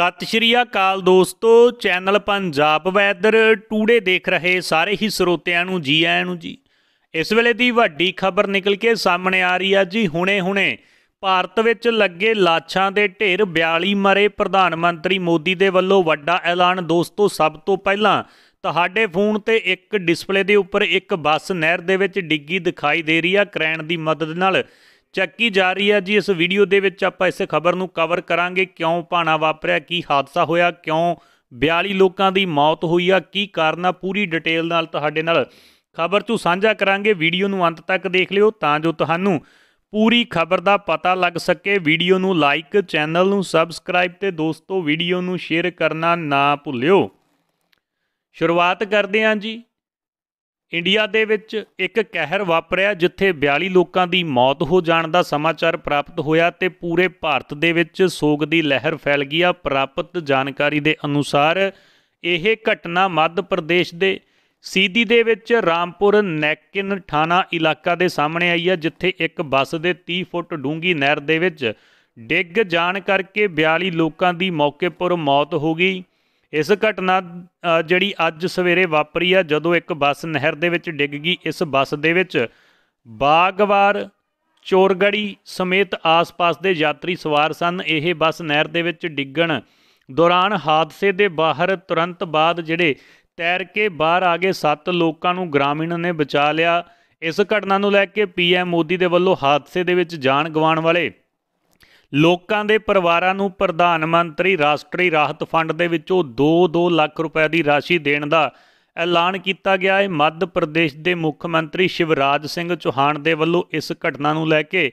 ਸਤਿ ਸ਼੍ਰੀ ਅਕਾਲ ਦੋਸਤੋ channel Punjab weather today ਦੇਖ ਰਹੇ ਸਾਰੇ ਹੀ ਸਰੋਤਿਆਂ ਨੂੰ ਜੀ ਆਇਆਂ ਨੂੰ ਜੀ ਇਸ ਵੇਲੇ ਦੀ ਵੱਡੀ ਖਬਰ ਨਿਕਲ ਕੇ ਸਾਹਮਣੇ ਆ ਰਹੀ ਆ ਜੀ ਹੁਣੇ-ਹੁਣੇ ਭਾਰਤ ਵਿੱਚ ਲੱਗੇ ਲਾਛਾਂ ਦੇ ਢੇਰ 42 ਮਰੇ ਪ੍ਰਧਾਨ ਮੰਤਰੀ ਮੋਦੀ ਦੇ ਵੱਲੋਂ ਵੱਡਾ ਐਲਾਨ ਦੋਸਤੋ ਸਭ ਤੋਂ ਪਹਿਲਾਂ ਤੁਹਾਡੇ ਫੋਨ ਤੇ ਇੱਕ ਡਿਸਪਲੇ ਦੇ ਉੱਪਰ ਇੱਕ ਬੱਸ ਨਹਿਰ ਦੇ ਵਿੱਚ ਡਿੱਗੀ ਦਿਖਾਈ ਦੇ ਰਹੀ ਆ ਕ੍ਰੈਨ ਦੀ ਮਦਦ ਨਾਲ ਚੱਕੀ ਜਾ ਰਹੀ ਹੈ ਜੀ ਇਸ ਵੀਡੀਓ ਦੇ ਵਿੱਚ ਆਪਾਂ ਇਸ ਖਬਰ ਨੂੰ ਕਵਰ ਕਰਾਂਗੇ ਕਿਉਂ ਪਾਣਾ ਵਾਪਰਿਆ ਕੀ ਹਾਦਸਾ ਹੋਇਆ ਕਿਉਂ 42 ਲੋਕਾਂ ਦੀ ਮੌਤ ਹੋਈ ਆ ਕੀ ਕਾਰਨ ਆ ਪੂਰੀ ਡਿਟੇਲ ਨਾਲ ਤੁਹਾਡੇ ਨਾਲ ਖਬਰ ਤੋਂ ਸਾਂਝਾ ਕਰਾਂਗੇ ਵੀਡੀਓ ਨੂੰ ਅੰਤ ਤੱਕ ਦੇਖ ਲਿਓ ਤਾਂ ਜੋ ਤੁਹਾਨੂੰ ਪੂਰੀ ਖਬਰ ਦਾ ਪਤਾ ਲੱਗ ਸਕੇ ਵੀਡੀਓ ਨੂੰ ਲਾਈਕ ਚੈਨਲ ਨੂੰ ਸਬਸਕ੍ਰਾਈਬ ਤੇ ਦੋਸਤੋ ਵੀਡੀਓ ਨੂੰ ਸ਼ੇਅਰ ਕਰਨਾ ਨਾ ਭੁੱਲਿਓ ਸ਼ੁਰੂਆਤ ਕਰਦੇ ਹਾਂ ਜੀ ਇੰਡੀਆ ਦੇ ਵਿੱਚ ਇੱਕ ਕਹਿਰ ਵਾਪਰਿਆ ਜਿੱਥੇ 42 ਲੋਕਾਂ ਦੀ ਮੌਤ ਹੋ ਜਾਣ ਦਾ ਸਮਾਚਾਰ ਪ੍ਰਾਪਤ ਹੋਇਆ ਤੇ ਪੂਰੇ ਭਾਰਤ ਦੇ ਵਿੱਚ ਸੋਗ ਦੀ ਲਹਿਰ ਫੈਲ ਗਈ ਆ ਪ੍ਰਾਪਤ ਜਾਣਕਾਰੀ ਦੇ ਅਨੁਸਾਰ ਇਹ ਘਟਨਾ ਮੱਧ ਪ੍ਰਦੇਸ਼ ਦੇ ਸੀਦੀ ਦੇ ਵਿੱਚ ਰਾਮਪੁਰ ਨੈਕਿਨ ਥਾਣਾ ਇਲਾਕਾ ਦੇ ਸਾਹਮਣੇ ਆਈ ਆ ਜਿੱਥੇ ਇੱਕ ਬੱਸ ਦੇ 30 ਫੁੱਟ ਡੂੰਗੀ ਨਹਿਰ ਦੇ ਵਿੱਚ ਡਿੱਗ ਜਾਣ ਕਰਕੇ 42 ਲੋਕਾਂ ਦੀ ਮੌਕੇ ਪਰ ਮੌਤ ਹੋ ਗਈ ਇਸ ਘਟਨਾ ਜਿਹੜੀ ਅੱਜ ਸਵੇਰੇ ਵਾਪਰੀ ਆ ਜਦੋਂ ਇੱਕ ਬੱਸ ਨਹਿਰ ਦੇ ਵਿੱਚ ਡਿੱਗ ਗਈ ਇਸ ਬੱਸ ਦੇ ਵਿੱਚ ਬਾਗਵਾਰ ਚੋਰਗੜੀ ਸਮੇਤ ਆਸ-ਪਾਸ ਦੇ ਯਾਤਰੀ ਸਵਾਰ ਸਨ ਇਹ ਬੱਸ ਨਹਿਰ ਦੇ ਵਿੱਚ ਡਿੱਗਣ ਦੌਰਾਨ ਹਾਦਸੇ ਦੇ ਬਾਹਰ ਤੁਰੰਤ ਬਾਅਦ ਜਿਹੜੇ ਤੈਰ ਕੇ ਬਾਹਰ ਆ ਗਏ 7 ਲੋਕਾਂ ਨੂੰ ਗ੍ਰਾਮੀਣ ਨੇ ਬਚਾ ਲਿਆ ਇਸ ਘਟਨਾ ਨੂੰ ਲੈ ਕੇ ਪੀਐਮ ਮੋਦੀ ਦੇ ਵੱਲੋਂ ਹਾਦਸੇ ਦੇ ਵਿੱਚ ਜਾਨ ਗਵਾਉਣ ਵਾਲੇ ਲੋਕਾਂ ਦੇ ਪਰਿਵਾਰਾਂ ਨੂੰ ਪ੍ਰਧਾਨ ਮੰਤਰੀ ਰਾਸ਼ਟਰੀ ਰਾਹਤ ਫੰਡ ਦੇ ਵਿੱਚੋਂ 2-2 ਲੱਖ ਰੁਪਏ ਦੀ ਰਾਸ਼ੀ ਦੇਣ ਦਾ ਐਲਾਨ ਕੀਤਾ ਗਿਆ ਹੈ ਮੱਧ ਪ੍ਰਦੇਸ਼ ਦੇ ਮੁੱਖ ਮੰਤਰੀ ਸ਼ਿਵਰਾਜ ਸਿੰਘ ਚੌਹਾਨ ਦੇ ਵੱਲੋਂ ਇਸ ਘਟਨਾ ਨੂੰ ਲੈ ਕੇ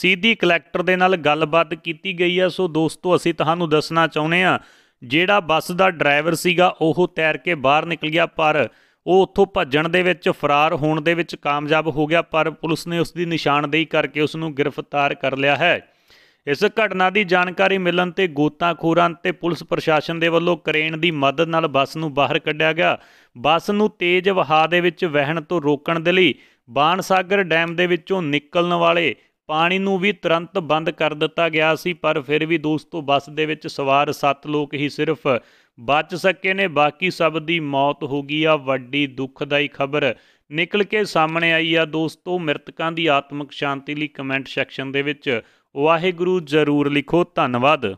ਸਿੱਧੀ ਕਲੈਕਟਰ ਦੇ ਨਾਲ ਗੱਲਬਾਤ ਕੀਤੀ ਗਈ ਹੈ ਸੋ ਦੋਸਤੋ ਅਸੀਂ ਤੁਹਾਨੂੰ ਦੱਸਣਾ ਚਾਹੁੰਦੇ ਆ ਜਿਹੜਾ ਬੱਸ ਦਾ ਡਰਾਈਵਰ ਸੀਗਾ ਉਹ ਤੈਰ ਕੇ ਬਾਹਰ ਨਿਕਲ ਗਿਆ ਪਰ ਉਹ ਉੱਥੋਂ ਭੱਜਣ ਦੇ ਵਿੱਚ ਫਰਾਰ ਹੋਣ ਦੇ ਵਿੱਚ ਕਾਮਯਾਬ ਹੋ ਗਿਆ ਪਰ ਪੁਲਿਸ ਨੇ ਉਸ ਦੀ ਨਿਸ਼ਾਨਦੇਹੀ ਕਰਕੇ ਉਸ ਨੂੰ ਗ੍ਰਿਫਤਾਰ ਕਰ ਲਿਆ ਹੈ ਇਸ ਘਟਨਾ ਦੀ ਜਾਣਕਾਰੀ ਮਿਲਣ ਤੇ ਗੋਤਾਖੋਰਾਂ ਤੇ ਪੁਲਿਸ ਪ੍ਰਸ਼ਾਸਨ ਦੇ ਵੱਲੋਂ ਕਰੇਨ ਦੀ ਮਦਦ ਨਾਲ ਬੱਸ ਨੂੰ ਬਾਹਰ ਕੱਢਿਆ ਗਿਆ ਬੱਸ ਨੂੰ ਤੇਜ਼ ਵਹਾਅ ਦੇ ਵਿੱਚ ਵਹਿਣ ਤੋਂ ਰੋਕਣ ਦੇ ਲਈ ਬਾਣਸਾਗਰ ਡੈਮ ਦੇ ਵਿੱਚੋਂ ਨਿਕਲਣ ਵਾਲੇ ਪਾਣੀ ਨੂੰ ਵੀ ਤੁਰੰਤ ਬੰਦ ਕਰ ਦਿੱਤਾ ਗਿਆ ਸੀ ਪਰ ਫਿਰ ਵੀ ਦੋਸਤੋ ਬੱਸ ਦੇ ਵਿੱਚ ਸਵਾਰ 7 ਲੋਕ ਹੀ ਸਿਰਫ ਬਚ ਸਕੇ ਨੇ ਬਾਕੀ ਸਭ ਦੀ ਮੌਤ ਹੋ ਗਈ ਆ ਵੱਡੀ ਦੁੱਖਦਾਈ ਖਬਰ ਨਿਕਲ ਕੇ ਸਾਹਮਣੇ ਆਈ ਆ ਦੋਸਤੋ ਮ੍ਰਿਤਕਾਂ ਦੀ ਆਤਮਿਕ ਸ਼ਾਂਤੀ ਲਈ ਕਮੈਂਟ ਸੈਕਸ਼ਨ ਦੇ ਵਿੱਚ ਵਾਹਿਗੁਰੂ ਜ਼ਰੂਰ ਲਿਖੋ ਧੰਨਵਾਦ